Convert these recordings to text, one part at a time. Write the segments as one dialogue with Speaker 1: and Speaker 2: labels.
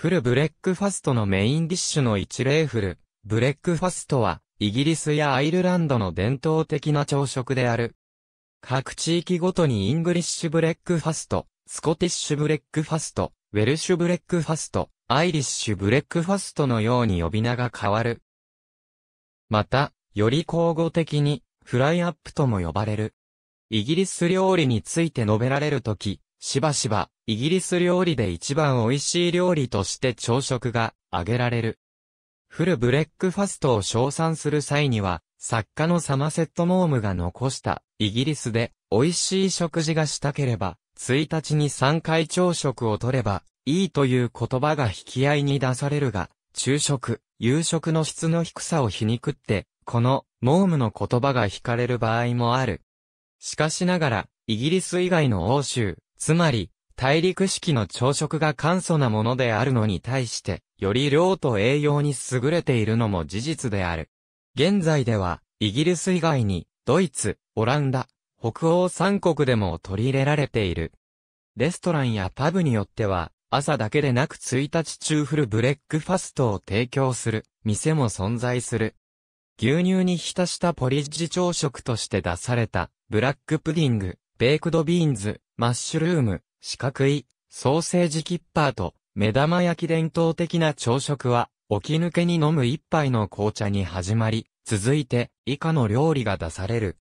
Speaker 1: フルブレックファストのメインディッシュの一例フル。ブレックファストは、イギリスやアイルランドの伝統的な朝食である。各地域ごとにイングリッシュブレックファスト、スコティッシュブレックファスト、ウェルシュブレックファスト、アイリッシュブレックファストのように呼び名が変わる。また、より交互的に、フライアップとも呼ばれる。イギリス料理について述べられるとき、しばしば、イギリス料理で一番美味しい料理として朝食が挙げられる。フルブレックファストを称賛する際には、作家のサマセット・モームが残した、イギリスで美味しい食事がしたければ、1日に3回朝食をとれば、いいという言葉が引き合いに出されるが、昼食、夕食の質の低さを皮肉って、この、モームの言葉が惹かれる場合もある。しかしながら、イギリス以外の欧州、つまり、大陸式の朝食が簡素なものであるのに対して、より量と栄養に優れているのも事実である。現在では、イギリス以外に、ドイツ、オランダ、北欧3国でも取り入れられている。レストランやパブによっては、朝だけでなく1日中フルブレックファストを提供する、店も存在する。牛乳に浸したポリッジ朝食として出された、ブラックプディング、ベークドビーンズ、マッシュルーム、四角い、ソーセージキッパーと、目玉焼き伝統的な朝食は、起き抜けに飲む一杯の紅茶に始まり、続いて、以下の料理が出される。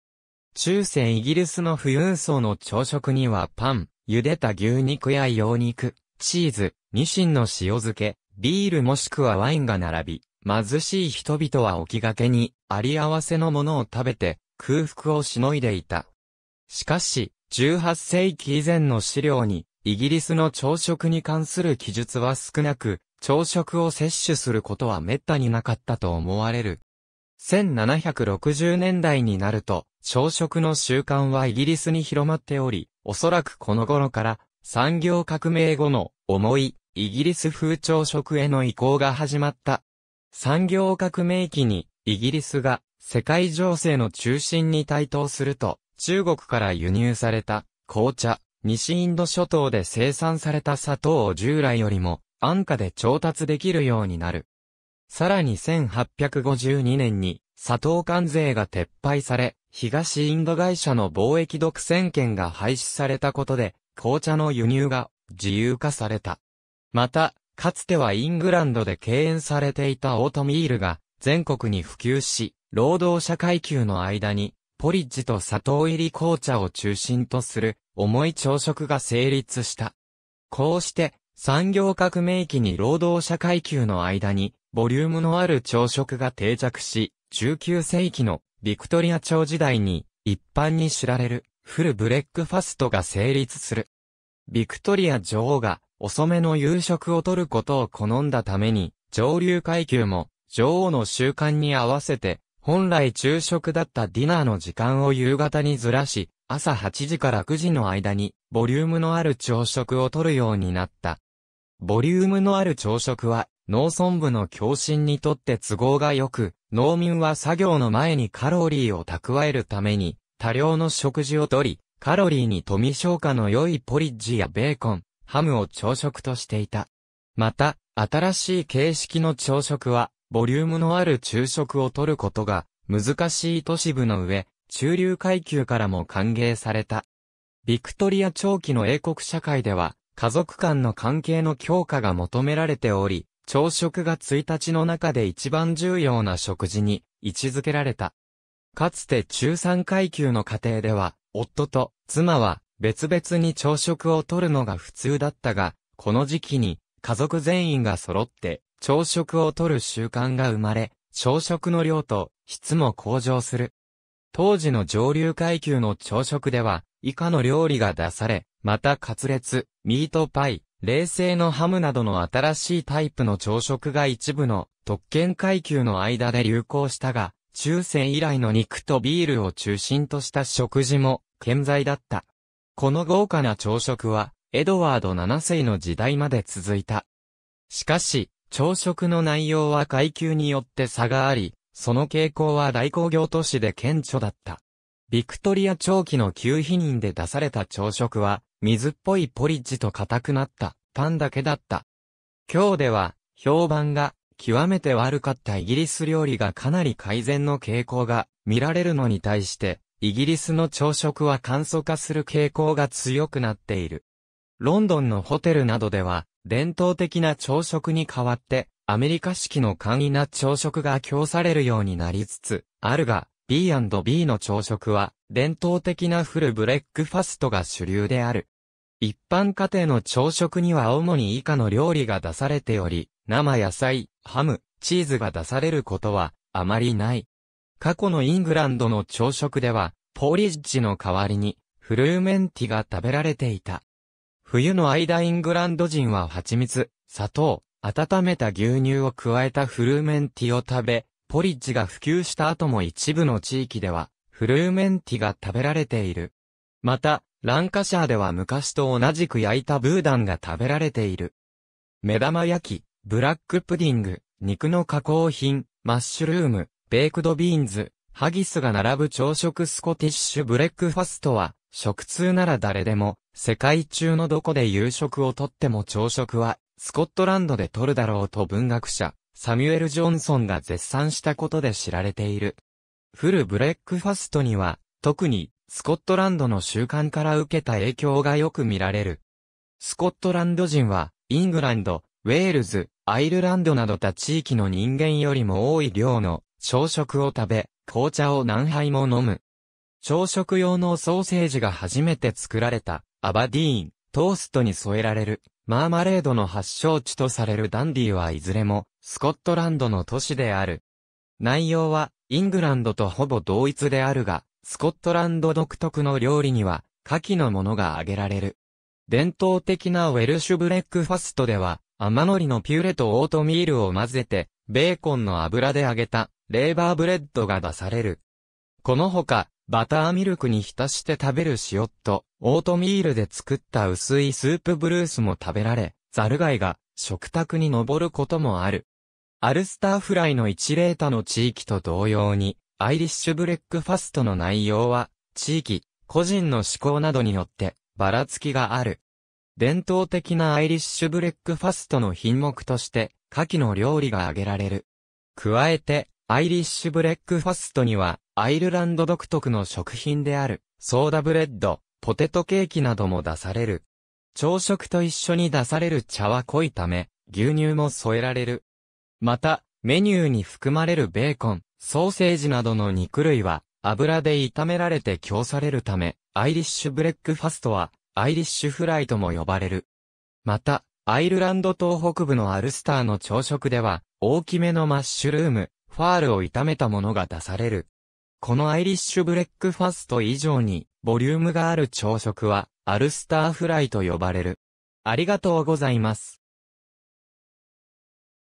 Speaker 1: 中世イギリスの富裕層の朝食にはパン、茹でた牛肉や洋肉、チーズ、ニシンの塩漬け、ビールもしくはワインが並び、貧しい人々は起きがけに、あり合わせのものを食べて、空腹をしのいでいた。しかし、18世紀以前の資料に、イギリスの朝食に関する記述は少なく、朝食を摂取することは滅多になかったと思われる。1760年代になると、朝食の習慣はイギリスに広まっており、おそらくこの頃から産業革命後の重いイギリス風朝食への移行が始まった。産業革命期にイギリスが世界情勢の中心に台頭すると、中国から輸入された紅茶、西インド諸島で生産された砂糖を従来よりも安価で調達できるようになる。さらに1852年に砂糖関税が撤廃され、東インド会社の貿易独占権が廃止されたことで、紅茶の輸入が自由化された。また、かつてはイングランドで敬遠されていたオートミールが全国に普及し、労働者階級の間にポリッジと砂糖入り紅茶を中心とする重い朝食が成立した。こうして、産業革命期に労働者階級の間に、ボリュームのある朝食が定着し、19世紀のビクトリア朝時代に一般に知られるフルブレックファストが成立する。ビクトリア女王が遅めの夕食をとることを好んだために、上流階級も女王の習慣に合わせて本来昼食だったディナーの時間を夕方にずらし、朝8時から9時の間に、ボリュームのある朝食をとるようになった。ボリュームのある朝食は、農村部の共振にとって都合が良く、農民は作業の前にカロリーを蓄えるために、多量の食事をとり、カロリーに富消化の良いポリッジやベーコン、ハムを朝食としていた。また、新しい形式の朝食は、ボリュームのある昼食をとることが難しい都市部の上、中流階級からも歓迎された。ビクトリア長期の英国社会では、家族間の関係の強化が求められており、朝食が1日の中で一番重要な食事に位置づけられた。かつて中産階級の家庭では、夫と妻は別々に朝食をとるのが普通だったが、この時期に家族全員が揃って朝食をとる習慣が生まれ、朝食の量と質も向上する。当時の上流階級の朝食では、以下の料理が出され、またカツレツ、ミートパイ、冷製のハムなどの新しいタイプの朝食が一部の特権階級の間で流行したが、中世以来の肉とビールを中心とした食事も健在だった。この豪華な朝食は、エドワード7世の時代まで続いた。しかし、朝食の内容は階級によって差があり、その傾向は大工業都市で顕著だった。ビクトリア長期の旧避妊で出された朝食は、水っぽいポリッジと硬くなったパンだけだった。今日では、評判が極めて悪かったイギリス料理がかなり改善の傾向が見られるのに対して、イギリスの朝食は簡素化する傾向が強くなっている。ロンドンのホテルなどでは、伝統的な朝食に代わって、アメリカ式の簡易な朝食が供されるようになりつつ、あるが、B&B の朝食は、伝統的なフルブレックファストが主流である。一般家庭の朝食には主に以下の料理が出されており、生野菜、ハム、チーズが出されることは、あまりない。過去のイングランドの朝食では、ポーリッジの代わりに、フルーメンティが食べられていた。冬の間イングランド人は蜂蜜、砂糖、温めた牛乳を加えたフルーメンティを食べ、ポリッジが普及した後も一部の地域では、フルーメンティが食べられている。また、ランカシャーでは昔と同じく焼いたブーダンが食べられている。目玉焼き、ブラックプディング、肉の加工品、マッシュルーム、ベイクドビーンズ、ハギスが並ぶ朝食スコティッシュブレックファストは、食通なら誰でも、世界中のどこで夕食をとっても朝食は、スコットランドでとるだろうと文学者、サミュエル・ジョンソンが絶賛したことで知られている。フルブレックファストには、特に、スコットランドの習慣から受けた影響がよく見られる。スコットランド人は、イングランド、ウェールズ、アイルランドなど他地域の人間よりも多い量の朝食を食べ、紅茶を何杯も飲む。朝食用のソーセージが初めて作られた、アバディーン、トーストに添えられる、マーマレードの発祥地とされるダンディーはいずれも、スコットランドの都市である。内容は、イングランドとほぼ同一であるが、スコットランド独特の料理には、牡蠣のものが挙げられる。伝統的なウェルシュブレックファストでは、甘海苔のピューレとオートミールを混ぜて、ベーコンの油で揚げた、レーバーブレッドが出される。このほか、バターミルクに浸して食べる塩と、オートミールで作った薄いスープブルースも食べられ、ザルガイが食卓に上ることもある。アルスターフライの一例他の地域と同様に、アイリッシュブレックファストの内容は、地域、個人の思考などによって、ばらつきがある。伝統的なアイリッシュブレックファストの品目として、カキの料理が挙げられる。加えて、アイリッシュブレックファストには、アイルランド独特の食品である、ソーダブレッド、ポテトケーキなども出される。朝食と一緒に出される茶は濃いため、牛乳も添えられる。また、メニューに含まれるベーコン、ソーセージなどの肉類は、油で炒められて供されるため、アイリッシュブレックファストは、アイリッシュフライとも呼ばれる。また、アイルランド東北部のアルスターの朝食では、大きめのマッシュルーム、ファールを炒めたものが出される。このアイリッシュブレックファスト以上に、ボリュームがある朝食は、アルスターフライと呼ばれる。ありがとうございます。